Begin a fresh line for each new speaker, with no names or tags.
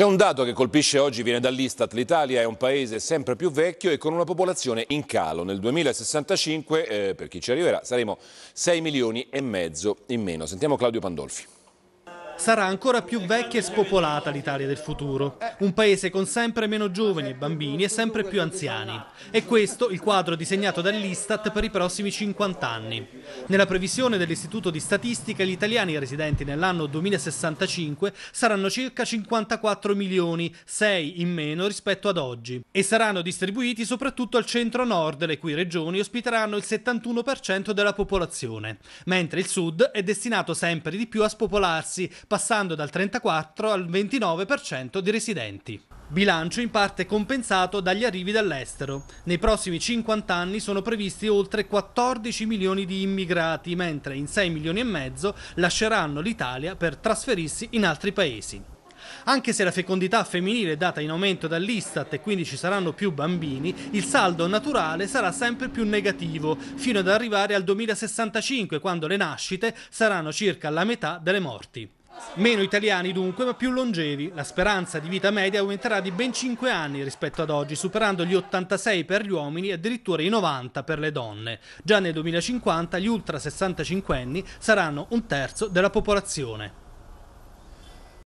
C'è un dato che colpisce oggi, viene dall'Istat, l'Italia è un paese sempre più vecchio e con una popolazione in calo. Nel 2065, eh, per chi ci arriverà, saremo 6 milioni e mezzo in meno. Sentiamo Claudio Pandolfi
sarà ancora più vecchia e spopolata l'Italia del futuro, un paese con sempre meno giovani e bambini e sempre più anziani. E questo il quadro disegnato dall'Istat per i prossimi 50 anni. Nella previsione dell'Istituto di Statistica gli italiani residenti nell'anno 2065 saranno circa 54 milioni, 6 in meno rispetto ad oggi, e saranno distribuiti soprattutto al centro-nord, le cui regioni ospiteranno il 71% della popolazione, mentre il sud è destinato sempre di più a spopolarsi passando dal 34 al 29% di residenti. Bilancio in parte compensato dagli arrivi dall'estero. Nei prossimi 50 anni sono previsti oltre 14 milioni di immigrati, mentre in 6 milioni e mezzo lasceranno l'Italia per trasferirsi in altri paesi. Anche se la fecondità femminile è data in aumento dall'Istat e quindi ci saranno più bambini, il saldo naturale sarà sempre più negativo, fino ad arrivare al 2065, quando le nascite saranno circa la metà delle morti. Meno italiani dunque, ma più longevi. La speranza di vita media aumenterà di ben 5 anni rispetto ad oggi, superando gli 86 per gli uomini e addirittura i 90 per le donne. Già nel 2050 gli ultra 65 anni saranno un terzo della popolazione.